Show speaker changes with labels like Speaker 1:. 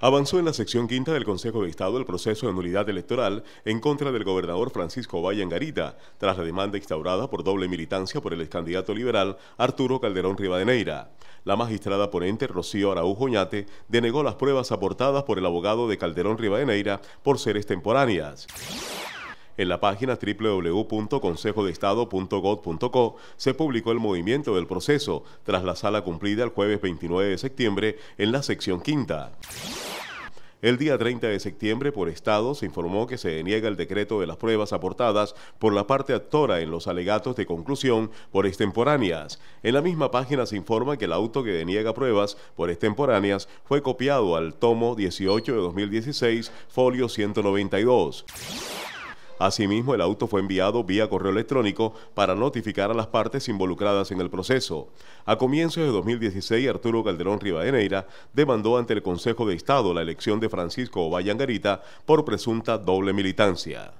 Speaker 1: Avanzó en la sección quinta del Consejo de Estado el proceso de nulidad electoral en contra del gobernador Francisco Valle Garita, tras la demanda instaurada por doble militancia por el excandidato liberal Arturo Calderón Rivadeneira. La magistrada ponente Rocío Araújo Oñate denegó las pruebas aportadas por el abogado de Calderón Rivadeneira por ser extemporáneas. En la página www.consejodestado.gov.co se publicó el movimiento del proceso tras la sala cumplida el jueves 29 de septiembre en la sección quinta. El día 30 de septiembre, por Estado, se informó que se deniega el decreto de las pruebas aportadas por la parte actora en los alegatos de conclusión por extemporáneas. En la misma página se informa que el auto que deniega pruebas por extemporáneas fue copiado al tomo 18 de 2016, folio 192. Asimismo, el auto fue enviado vía correo electrónico para notificar a las partes involucradas en el proceso. A comienzos de 2016, Arturo Calderón Rivadeneira demandó ante el Consejo de Estado la elección de Francisco Ovalla por presunta doble militancia.